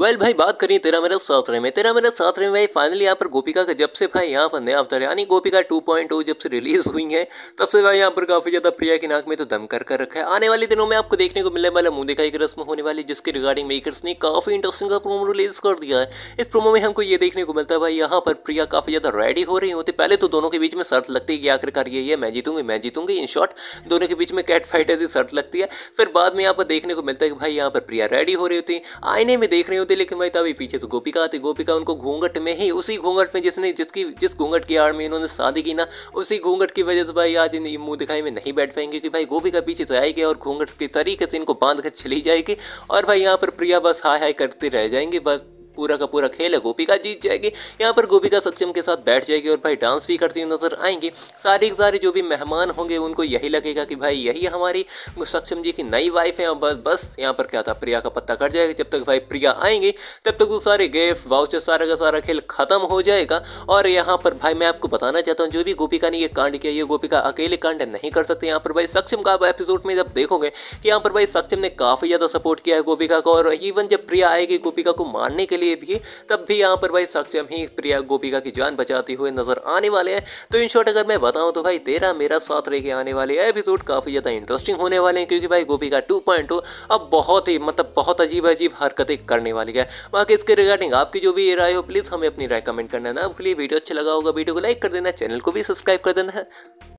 well भाई बात करें तेरा मेरा सातवें में तेरा मेरा सातवें में भाई फाइनली यहाँ पर गोपिका का जब से भाई यहाँ पर नया अवतार यानी गोपिका 2.0 जब से रिलीज हुई है तब से भाई यहाँ पर काफ़ी ज़्यादा प्रिया की नाक में तो दम कर कर रखा है आने वाले दिनों में आपको देखने को मिलने वाला दिखाई की रस्म होने वाली जिसके रिगार्डिंग मेकर्स ने काफ़ी इंटरेस्टिंग का प्रोमो रिलीज कर दिया है इस प्रोमो में हमको ये देखने को मिलता है भाई यहाँ पर प्रिया काफ़ी ज़्यादा रेडी हो रही होती पहले तो दोनों के बीच में शर्त लगती है कि आखिरकार ये मैं जीतूंगी मैं जीतूंगी इन शॉर्ट दोनों के बीच में कैट फाइट ऐसी शर्त लगती है फिर बाद में यहाँ पर देखने को मिलता है कि भाई यहाँ पर प्रिया रेडी हो रही होती आईने में देख रही होती लेकिन भाई तभी पीछे से गोपिका आती गोपिका उनको घूंघट में ही उसी घूंघट में जिसने जिसकी जिस घूंघट की आड़ में इन्होंने शादी की ना उसी घूंघट की वजह से भाई आज इन मुंह दिखाई में नहीं बैठ पाएंगे कि भाई गोपिका पीछे से आएगी और घूंघट के तरीके से इनको बांध कर चली जाएगी और भाई यहाँ पर प्रिया बस हाय हाय करते रह जाएंगे बस पूरा का पूरा खेल है गोपिका जीत जाएगी यहाँ पर गोपिका सक्षम के साथ बैठ जाएगी और भाई डांस भी करती हुई नजर आएंगी सारे सारे जो भी मेहमान होंगे उनको यही लगेगा कि भाई यही हमारी सक्षम जी की नई वाइफ है और बस बस यहाँ पर क्या था प्रिया का पत्ता कट जाएगा जब तक भाई प्रिया आएंगी तब तक तो सारे गिफ्ट वाउचर सारा का सारा खेल खत्म हो जाएगा और यहाँ पर भाई मैं आपको बताना चाहता हूँ जो भी गोपिका ने ये कांड किया ये गोपिका अकेले कांड नहीं कर सकते यहाँ पर भाई सक्षम का आप एपिसोड में जब देखोगे कि यहाँ पर भाई सक्षम ने काफ़ी ज़्यादा सपोर्ट किया है गोपिका को और इवन जब प्रिया आएगी गोपिका को मारने के लिए लिए भी तब भी यहाँ पर भाई सक्षम ही प्रिया गोपिका की जान बचाते हुए नजर आने वाले हैं तो इन शॉर्ट अगर मैं बताऊँ तो भाई तेरा मेरा साथ रह के आने वाले एपिसोड काफ़ी ज़्यादा इंटरेस्टिंग होने वाले हैं क्योंकि भाई गोपिका टू पॉइंट oh अब बहुत ही मतलब बहुत अजीब अजीब हरकतें करने वाली है बाकी इसके रिगार्डिंग आपकी जो भी राय हो प्लीज़ हमें अपनी राय कमेंट करना ना आपके लिए वीडियो अच्छा लगा होगा वीडियो को लाइक कर देना चैनल को भी सब्सक्राइब कर देना